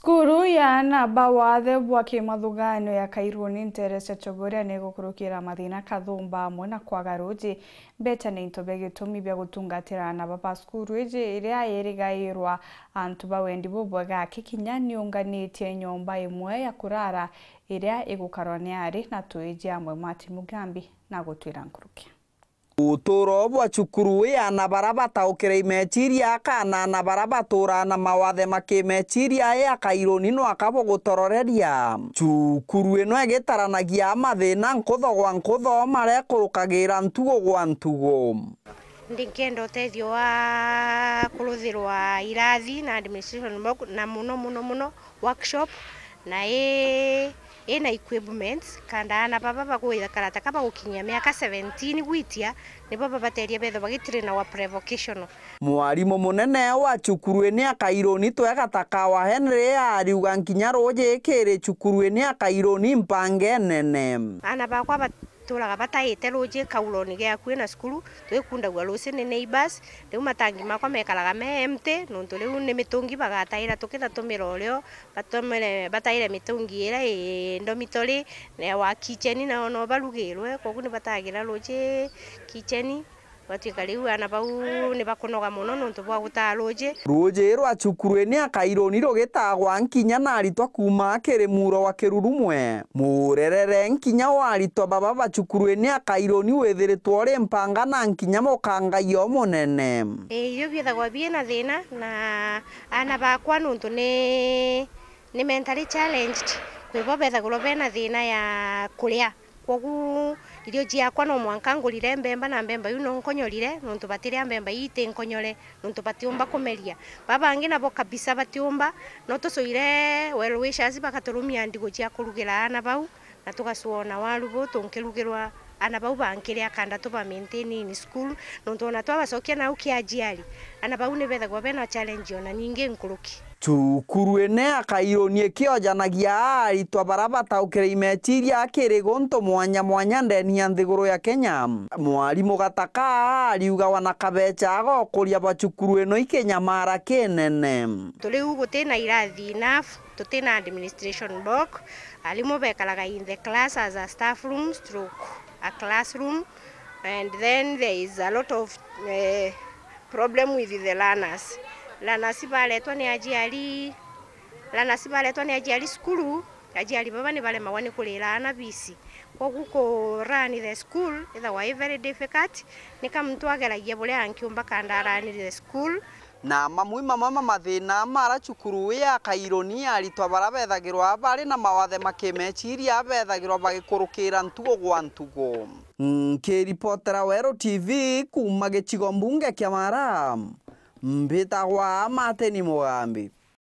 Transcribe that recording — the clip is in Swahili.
Cukuru ya namba wathe bwaki mathugano yakairwo ni Nterece Chogoria ni gukurukira mathina kathumba mwena kwaga ruji mbeca ni itobe gitumi bia gutungatira na baba cukuru iji iria yirigairwa antu bawendi bubwe gake kinya niunganitie nyomba imwe ya kurara iria igukarwa ni ari na tuiji amwe Mati Mugambi na gutwira nguruki gũtũũra wa cukuru ya na bara bataũkĩra imeciria kana na bara batũũra na mawathe makĩmeciria ya kairũni no akabũgũtororeria cukuru ĩno ĩgĩtaranagia mathĩna nkũtho gwa nkũtho marekũrũkagĩra ntugo gwa ntugo ndĩkenda ũteithio wa kũrũthĩrwa irathi na na mũno mũno mũno workshop na ĩ e... ina equipment kanda na baba bagwitha karata kaba gukinyia miaka 17 gwitia ni baba bateria betho bagitire na wa provocation mwarimu munene wa chukuru ni akairo ni to twega wa Henry ariuga roje kere chukuru ni akairo ni mpange nene ana bakwa turaga mataite ruji kauroni giaku na cukuru twikundagua rucini neighbors riu matangi makwa mekaraga me empty nuntu riu ni mitungi bagataira tukitha tumira urio batumire bataire mitungi ira i ndomitori na wa kitchen nao no barugirwe koguo ni batagira ruji kitchen batuika riu ana bau ni bakunoga muno nuntu bwa gutaa ruji ruji rwachukuru ni akaironi rugitagwa nkinya na aritwa kuma muro wa kirurumwe murerere nkinya wa aritwa baba bachukuru ni akaironi withiritwo ri mpanga na nkinya mukangaio munene iyo biethagwa bie na thina na ana bakwa nuntu ni ni mentally challenged kwibo bethagwo bena thina ya kuria koguo irio jiakwa no mwanka ngurire mbemba na mbemba yu nkonyorire nontu batiria mbemba ii itinkonyore nontu batiumba kumeria babangi nabo kabisa batiumba no tucuire well wishers bakaturumia ndigu cia kurugira ana bau na tugacuona waru bo tunkirugirwa ana bau bankiria kanda tuba maintain in school nontu ona twabacokia nau kia jiari ana bau ni bethagwa bena challenge ona ningi nkuruki cukuru-inä akairå-nie kä onjanagia aritwa bara bataåkä imeciria akä guntu mwanya mwanya ndenia nthä gå rå ya kenya mwarimå gataka ariugawa na kabeca agokå bacukuru ä no ikinyamara kä nene tå rä u gå tä na irathi nafu tå tä na administration block arimå bekaraga in the class as a staff room stroke a classroom and then there is a lot of uh, problem with the learners lanasi baletwa ne ajiali lanasi baletwa ne ajiali skulu ajiali baba ni bale mawani kulela na bisi kwa koguko run the school either way very difficult ni kama mtu ageragia bule ankiumba kanda run the school na mamwe mama mathina mara chukuru wi ya kaironi aritwa bara bari na mawathe makemechiri abethagirwa bagikurukira ntugo gwa ntugo nkiripotera mm, wero tv kuma gicigo kya maram mbeta kwa amateni mokambi